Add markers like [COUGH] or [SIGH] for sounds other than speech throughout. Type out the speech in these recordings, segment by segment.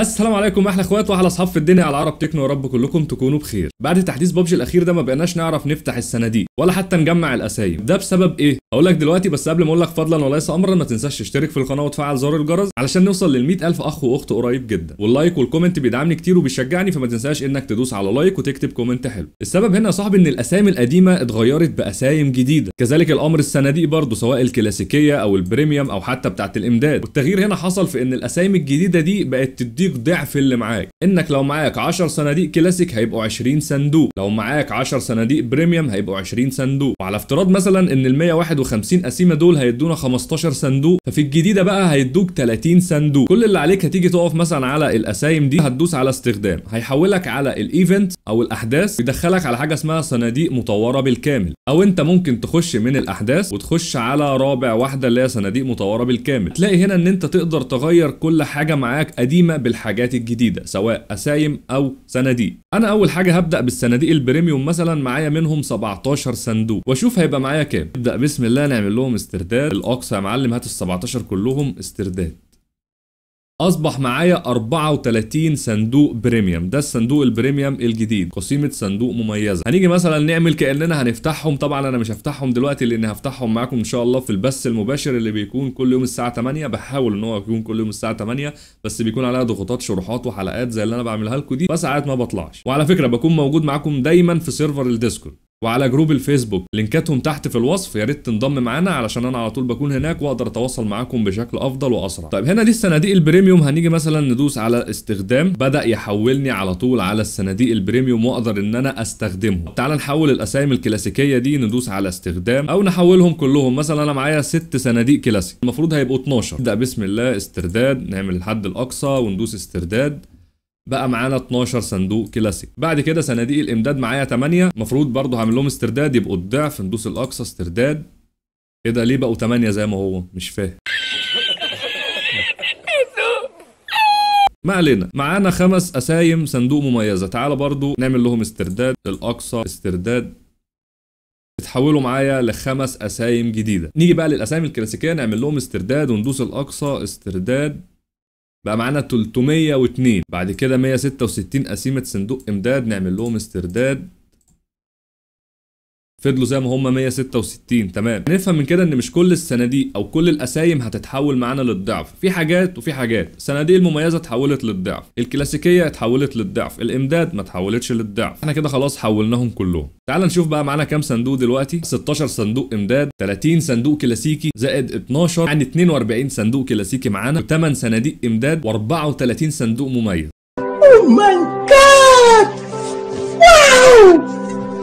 السلام عليكم احلى اخوات واحلى اصحاب في الدنيا على عرب تكنو يا رب كلكم تكونوا بخير بعد تحديث بابجي الاخير ده ما بقناش نعرف نفتح الصناديق ولا حتى نجمع الاسايب ده بسبب ايه هقول لك دلوقتي بس قبل ما اقول لك فضلا وليس امرا ما تنساش تشترك في القناه وتفعل زر الجرس علشان نوصل لل ألف اخ واخت قريب جدا واللايك والكومنت بيدعمني كتير وبيشجعني فما تنساش انك تدوس على لايك وتكتب كومنت حلو السبب هنا يا صاحبي ان الاسامي القديمه اتغيرت باسايم جديده كذلك الامر الصناديق برضه سواء الكلاسيكيه او البريميوم او حتى بتاعه الامداد والتغيير هنا حصل في ان الاسايم الجديده دي بقت صناديق ضعف اللي معاك انك لو معاك 10 صناديق كلاسيك هيبقوا 20 صندوق لو معاك 10 صناديق بريميوم هيبقوا 20 صندوق وعلى افتراض مثلا ان ال 151 قسيمه دول هيدونا 15 صندوق ففي الجديده بقى هيدوك 30 صندوق كل اللي عليك هتيجي تقف مثلا على القسايم دي هتدوس على استخدام هيحولك على الايفنت او الاحداث يدخلك على حاجه اسمها صناديق مطوره بالكامل او انت ممكن تخش من الاحداث وتخش على رابع واحده اللي هي صناديق مطوره بالكامل تلاقي هنا ان انت تقدر تغير كل حاجه معاك قديمه بالحاجة الحاجات الجديدة سواء أسايم أو صناديق أنا أول حاجة هبدأ بالصناديق البريميوم مثلا معايا منهم 17 صندوق وأشوف هيبقى معايا كام نبدأ بسم الله نعمل لهم استرداد الأقصى يا معلم هات ال 17 كلهم استرداد اصبح معايا 34 صندوق بريميوم ده الصندوق البريميوم الجديد قسيمه صندوق مميزه هنيجي مثلا نعمل كاننا هنفتحهم طبعا انا مش هفتحهم دلوقتي لان هفتحهم معاكم ان شاء الله في البث المباشر اللي بيكون كل يوم الساعه 8 بحاول ان هو يكون كل يوم الساعه 8 بس بيكون عليها ضغوطات شروحات وحلقات زي اللي انا بعملها لكم دي فساعات ما بطلعش وعلى فكره بكون موجود معاكم دايما في سيرفر الديسكورد وعلى جروب الفيسبوك لينكاتهم تحت في الوصف يا ريت تنضم معانا علشان انا على طول بكون هناك واقدر اتواصل معاكم بشكل افضل واسرع طيب هنا دي الصناديق البريميوم هنيجي مثلا ندوس على استخدام بدا يحولني على طول على الصناديق البريميوم واقدر ان انا استخدمهم تعال نحول الاسامي الكلاسيكيه دي ندوس على استخدام او نحولهم كلهم مثلا انا معايا ست صناديق كلاسيك المفروض هيبقوا 12 نبدا بسم الله استرداد نعمل الحد الاقصى وندوس استرداد بقى معانا 12 صندوق كلاسيك بعد كده صناديق الامداد معايا 8 المفروض برضه هعمل لهم استرداد يبقوا الضعف ندوس الاقصى استرداد ايه ده ليه بقوا 8 زي ما هو مش فاهم [LAUGHS] ما علينا معانا خمس اسايم صندوق مميزه تعال برضو نعمل لهم استرداد الاقصى استرداد اتحولوا معايا لخمس اسايم جديده نيجي بقى للاسايم الكلاسيكيه نعمل لهم استرداد وندوس الاقصى استرداد بقى معانا 302 بعد كده 166 قسيمه صندوق امداد نعمل لهم استرداد فضلوا زي ما هم 166 تمام هنفهم من كده ان مش كل الصناديق او كل الاسايم هتتحول معانا للضعف في حاجات وفي حاجات الصناديق المميزه اتحولت للضعف الكلاسيكيه اتحولت للضعف الامداد ما اتحولتش للضعف احنا كده خلاص حولناهم كلهم تعال نشوف بقى معانا كام صندوق دلوقتي 16 صندوق امداد 30 صندوق كلاسيكي زائد 12 يعني 42 صندوق كلاسيكي معانا 8 صناديق امداد و34 صندوق مميز او ماي جاد واو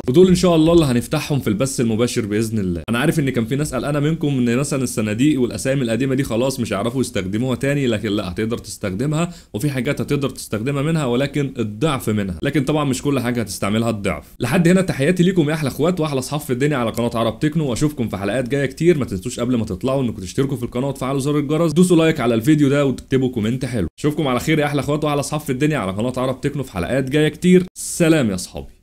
ودول ان شاء الله اللي هنفتحهم في البث المباشر باذن الله انا عارف ان كان في ناس قلقانه منكم ان مثلا الصناديق والاسامي القديمه دي خلاص مش هيعرفوا يستخدموها تاني لكن لا هتقدر تستخدمها وفي حاجات هتقدر تستخدمها منها ولكن الضعف منها لكن طبعا مش كل حاجه هتستعملها الضعف لحد هنا تحياتي ليكم يا احلى اخوات واحلى اصحاب في الدنيا على قناه عرب تكنو واشوفكم في حلقات جايه كتير ما تنسوش قبل ما تطلعوا انكم تشتركوا في القناه وتفعلوا زر الجرس دوسوا لايك على الفيديو ده وتكتبوا كومنت حلو اشوفكم على خير يا احلى اخوات واحلى اصحاب في الدنيا على قناه عرب تكنو في حلقات جايه كتير سلام يا اصحابي